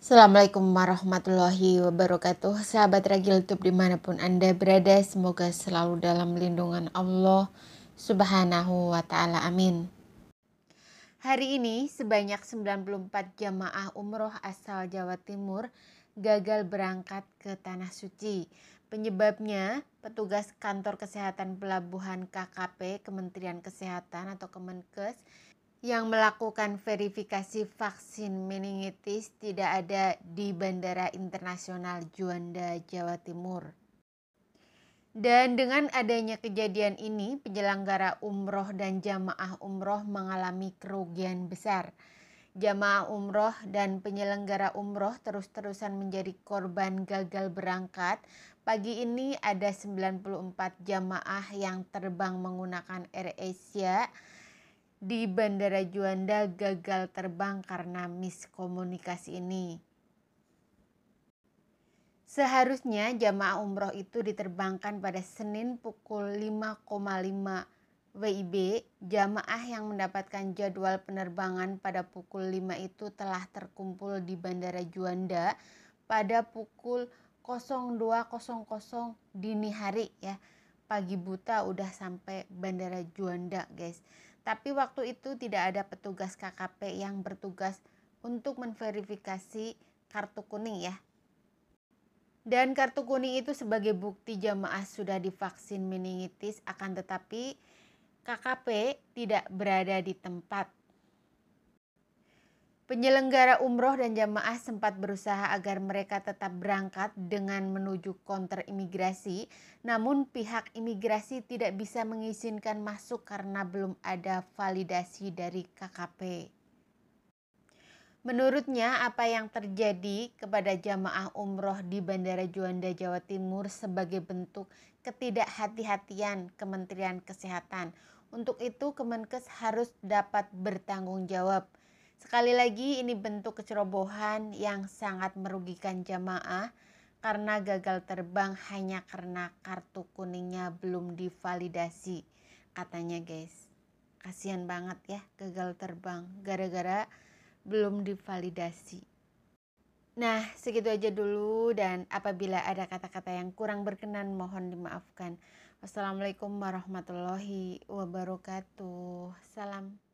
Assalamualaikum warahmatullahi wabarakatuh Sahabat Ragil tub dimanapun Anda berada Semoga selalu dalam lindungan Allah Subhanahu wa ta'ala amin Hari ini sebanyak 94 jamaah umroh asal Jawa Timur gagal berangkat ke Tanah Suci. Penyebabnya petugas kantor kesehatan pelabuhan KKP Kementerian Kesehatan atau Kemenkes yang melakukan verifikasi vaksin meningitis tidak ada di Bandara Internasional Juanda, Jawa Timur. Dan dengan adanya kejadian ini, penyelenggara umroh dan jamaah umroh mengalami kerugian besar. Jamaah umroh dan penyelenggara umroh terus-terusan menjadi korban gagal berangkat. Pagi ini ada 94 jamaah yang terbang menggunakan AirAsia. Asia di Bandara Juanda gagal terbang karena miskomunikasi ini. Seharusnya jamaah umroh itu diterbangkan pada Senin pukul 5,5 WIB. Jamaah yang mendapatkan jadwal penerbangan pada pukul 5 itu telah terkumpul di Bandara Juanda pada pukul 02.00 dini hari ya. Pagi buta udah sampai Bandara Juanda, guys. Tapi waktu itu tidak ada petugas KKP yang bertugas untuk menverifikasi kartu kuning ya. Dan kartu kuning itu sebagai bukti jamaah sudah divaksin meningitis akan tetapi KKP tidak berada di tempat Penyelenggara umroh dan jamaah sempat berusaha agar mereka tetap berangkat dengan menuju konter imigrasi, namun pihak imigrasi tidak bisa mengizinkan masuk karena belum ada validasi dari KKP. Menurutnya, apa yang terjadi kepada jamaah umroh di Bandara Juanda, Jawa Timur, sebagai bentuk ketidakhati-hatian Kementerian Kesehatan. Untuk itu, Kemenkes harus dapat bertanggung jawab Sekali lagi ini bentuk kecerobohan yang sangat merugikan jamaah karena gagal terbang hanya karena kartu kuningnya belum divalidasi katanya guys. Kasihan banget ya gagal terbang gara-gara belum divalidasi. Nah, segitu aja dulu dan apabila ada kata-kata yang kurang berkenan mohon dimaafkan. Wassalamualaikum warahmatullahi wabarakatuh. Salam